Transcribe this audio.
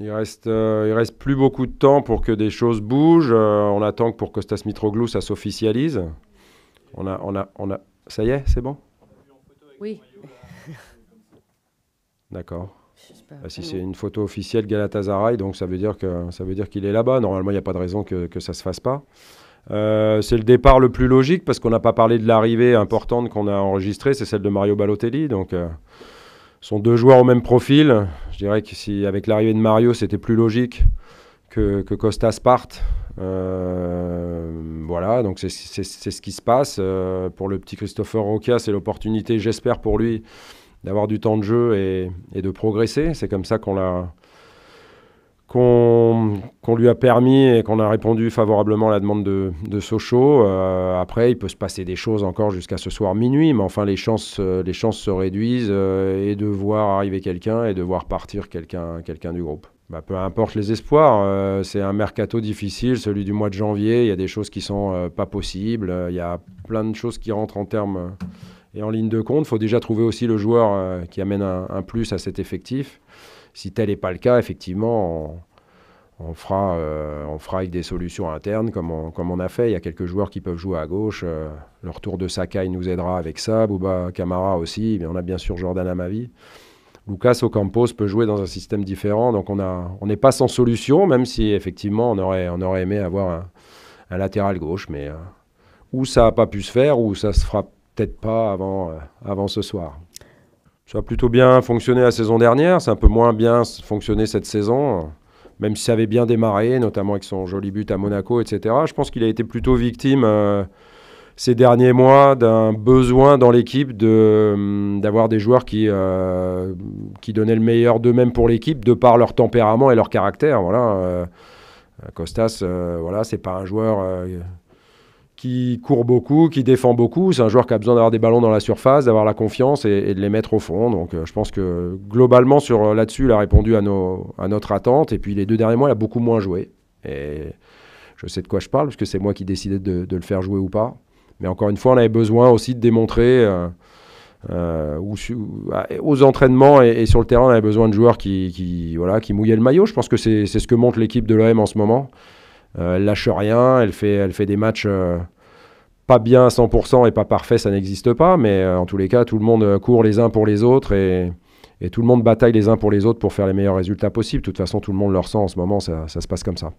Il reste, euh, il reste plus beaucoup de temps pour que des choses bougent. Euh, on attend que pour Costas Mitroglou, ça s'officialise. On a, on a, on a... Ça y est, c'est bon Oui. D'accord. Bah, si c'est une photo officielle Galatasaray, donc ça veut dire que ça veut dire qu'il est là-bas. Normalement, il n'y a pas de raison que, que ça se fasse pas. Euh, c'est le départ le plus logique parce qu'on n'a pas parlé de l'arrivée importante qu'on a enregistrée, c'est celle de Mario Balotelli. Donc sont deux joueurs au même profil. Je dirais que si avec l'arrivée de Mario, c'était plus logique que, Costa Costas parte. Euh, voilà, donc c'est ce qui se passe. Euh, pour le petit Christopher Roca, c'est l'opportunité, j'espère pour lui, d'avoir du temps de jeu et, et de progresser. C'est comme ça qu'on l'a qu'on qu'on lui a permis et qu'on a répondu favorablement à la demande de, de Sochaux. Euh, après, il peut se passer des choses encore jusqu'à ce soir minuit, mais enfin, les chances, euh, les chances se réduisent euh, et de voir arriver quelqu'un et de voir partir quelqu'un quelqu'un du groupe. Bah, peu importe les espoirs, c'est un mercato difficile, celui du mois de janvier, il y a des choses qui sont pas possibles, il y a plein de choses qui rentrent en termes et en ligne de compte. Il faut déjà trouver aussi le joueur qui amène un, plus à cet effectif. Si tel n'est pas le cas, effectivement on fera, euh, on fera avec des solutions internes comme on, a fait. Il y a quelques joueurs qui peuvent jouer à gauche. Euh, le retour de Sakai nous aidera avec ça. Bouba Kamara aussi. Mais on a bien sûr Jordan Amavi. Lucas Ocampos peut jouer dans un système différent. Donc on n'est on pas sans solution, même si effectivement on aurait, on aurait aimé avoir un, latéral gauche. Mais euh, ou ça n'a pas pu se faire, ou ça se fera peut-être pas avant, avant ce soir. Ça a plutôt bien fonctionné la saison dernière. C'est un peu moins bien fonctionné cette saison même si ça avait bien démarré, notamment avec son joli but à Monaco, etc. Je pense qu'il a été plutôt victime euh, ces derniers mois d'un besoin dans l'équipe de, hum, d'avoir des joueurs qui, euh, qui donnaient le meilleur d'eux-mêmes pour l'équipe, de par leur tempérament et leur caractère. Voilà. Euh, Costas, voilà, c'est pas un joueur qui court beaucoup, qui défend beaucoup. C'est un joueur qui a besoin d'avoir des ballons dans la surface, d'avoir la confiance et, de les mettre au fond. Donc euh, je pense que globalement sur euh, là-dessus, il a répondu à, nos, à notre attente. Et puis les deux derniers mois, il a beaucoup moins joué. Et je sais de quoi je parle, parce que c'est moi qui décidais de, le faire jouer ou pas. Mais encore une fois, on avait besoin aussi de démontrer euh, aux entraînements et, sur le terrain, on avait besoin de joueurs qui, voilà, qui mouillaient le maillot. Je pense que c'est ce que montre l'équipe de l'OM en ce moment. Euh, elle lâche rien, elle fait, elle fait des matchs euh, pas bien à 100% et pas parfait, ça n'existe pas, mais euh, en tous les cas, tout le monde court les uns pour les autres et, tout le monde bataille les uns pour les autres pour faire les meilleurs résultats possibles. De toute façon, tout le monde le ressent en ce moment, ça se passe comme ça.